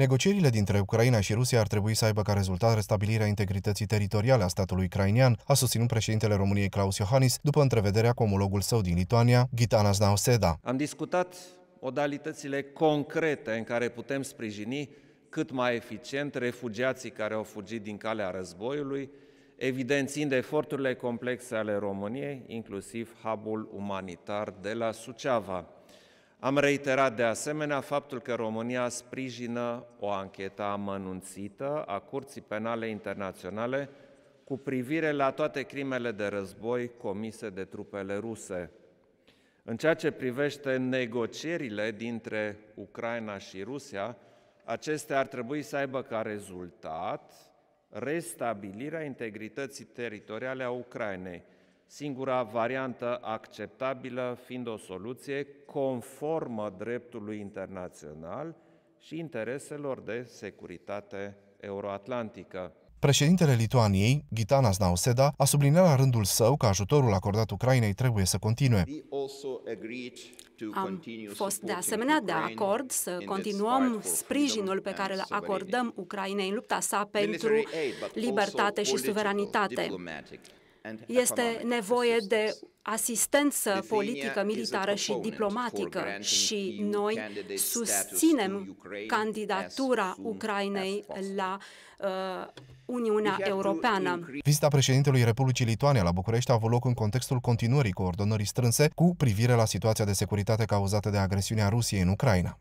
Negocierile dintre Ucraina și Rusia ar trebui să aibă ca rezultat restabilirea integrității teritoriale a statului ucrainean, a susținut președintele României Claus Iohannis după întrevederea cu omologul său din Lituania, Gitanas Nauseda. Am discutat modalitățile concrete în care putem sprijini cât mai eficient refugiații care au fugit din calea războiului, evidențiind eforturile complexe ale României, inclusiv hub umanitar de la Suceava. Am reiterat de asemenea faptul că România sprijină o anchetă amănunțită a Curții Penale Internaționale cu privire la toate crimele de război comise de trupele ruse. În ceea ce privește negocierile dintre Ucraina și Rusia, acestea ar trebui să aibă ca rezultat restabilirea integrității teritoriale a Ucrainei – singura variantă acceptabilă fiind o soluție conformă dreptului internațional și intereselor de securitate euroatlantică. Președintele Lituaniei, Gitanas Nauseda, a subliniat la rândul său că ajutorul acordat Ucrainei trebuie să continue. Am fost de asemenea de acord să continuăm sprijinul pe care îl acordăm Ucrainei în lupta sa pentru libertate și suveranitate. Este nevoie de asistență politică, militară și diplomatică și noi susținem candidatura Ucrainei la uh, Uniunea Europeană. Vizita președintelui Republicii Lituania la București a avut loc în contextul continuării coordonării strânse cu privire la situația de securitate cauzată de agresiunea Rusiei în Ucraina.